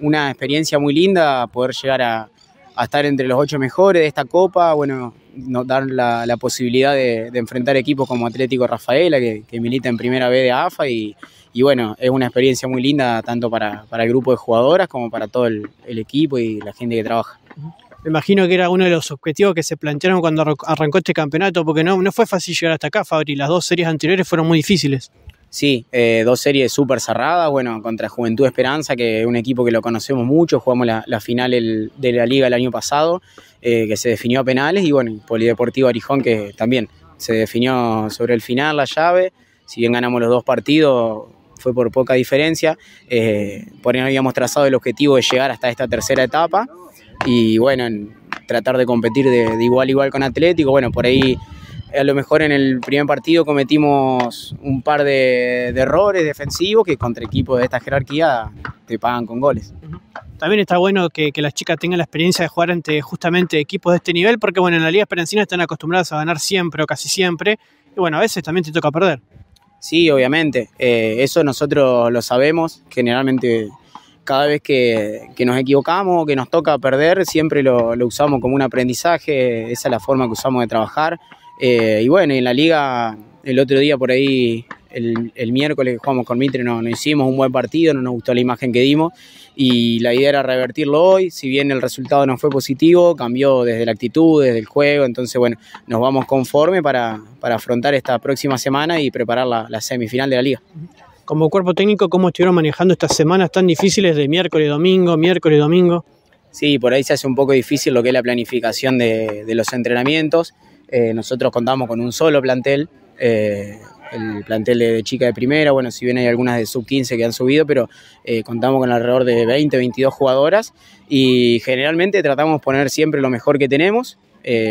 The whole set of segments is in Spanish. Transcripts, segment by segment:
Una experiencia muy linda poder llegar a, estar entre los ocho mejores de esta copa, bueno, nos dar la, posibilidad de, enfrentar equipos como Atlético Rafaela, que, milita en primera B de AFA, y, bueno, es una experiencia muy linda tanto para, el grupo de jugadoras como para todo el, equipo y la gente que trabaja. Me imagino que era uno de los objetivos que se plantearon cuando arrancó este campeonato, porque no, no fue fácil llegar hasta acá, Fabri, las dos series anteriores fueron muy difíciles. Sí, eh, dos series súper cerradas, bueno, contra Juventud Esperanza, que es un equipo que lo conocemos mucho, jugamos la, final de la liga el año pasado, eh, que se definió a penales, y bueno, Polideportivo Arijón, que también se definió sobre el final la llave, si bien ganamos los dos partidos, fue por poca diferencia, eh, por ahí habíamos trazado el objetivo de llegar hasta esta tercera etapa, y bueno, en tratar de competir de, de igual a igual con Atlético, bueno, por ahí a lo mejor en el primer partido cometimos un par de, errores defensivos que contra equipos de esta jerarquía te pagan con goles. También está bueno que, las chicas tengan la experiencia de jugar ante justamente equipos de este nivel, porque bueno, en la Liga Esperanzina están acostumbradas a ganar siempre o casi siempre, y bueno, a veces también te toca perder. Sí, obviamente, eh, eso nosotros lo sabemos, generalmente cada vez que, nos equivocamos, o que nos toca perder, siempre lo, lo usamos como un aprendizaje, esa es la forma que usamos de trabajar. Eh, y bueno, en la liga, el otro día por ahí, el, miércoles que jugamos con Mitre, no, hicimos un buen partido, no nos gustó la imagen que dimos y la idea era revertirlo hoy. Si bien el resultado no fue positivo, cambió desde la actitud, desde el juego. Entonces, bueno, nos vamos conforme para, para afrontar esta próxima semana y preparar la, semifinal de la liga como cuerpo técnico, cómo estuvieron manejando estas semanas tan difíciles de miércoles, domingo, miércoles, domingo. Sí, por ahí se hace un poco difícil lo que es la planificación de los entrenamientos. Eh, nosotros contamos con un solo plantel, eh, el plantel de, chica de primera, bueno, si bien hay algunas de sub 15 que han subido, pero eh, contamos con alrededor de 20, 22 jugadoras y generalmente tratamos de poner siempre lo mejor que tenemos,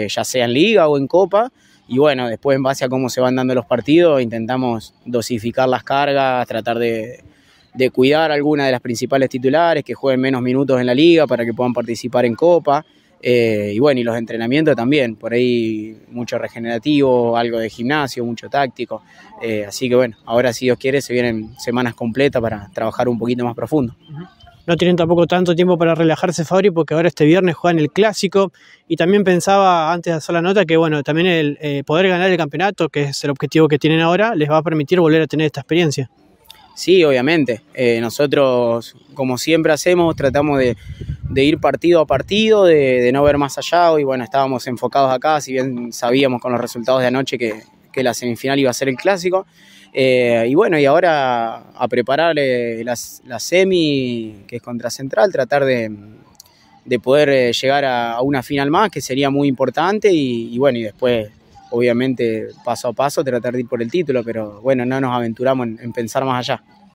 ya sea en liga o en copa. Y bueno, después en base a cómo se van dando los partidos, intentamos dosificar las cargas, tratar de, cuidar a alguna de las principales titulares, que jueguen menos minutos en la liga para que puedan participar en copa. Eh, y bueno, y los entrenamientos también, por ahí mucho regenerativo, algo de gimnasio, mucho táctico. Eh, así que bueno, ahora si Dios quiere se vienen semanas completas para trabajar un poquito más profundo. No tienen tampoco tanto tiempo para relajarse, Fabri, porque ahora este viernes juegan el clásico. Y también pensaba antes de hacer la nota que, bueno, también el eh, poder ganar el campeonato, que es el objetivo que tienen ahora, les va a permitir volver a tener esta experiencia. Sí, obviamente. nosotros, como siempre hacemos, tratamos de, de ir partido a partido, de, no ver más allá. Y bueno, estábamos enfocados acá, si bien sabíamos con los resultados de anoche que, la semifinal iba a ser el clásico. Eh, y bueno, y ahora a preparar eh, la semi, que es contra Central, tratar de, poder eh, llegar a, una final más, que sería muy importante. Y, bueno, y después obviamente paso a paso tratar de ir por el título, pero bueno, no nos aventuramos en pensar más allá.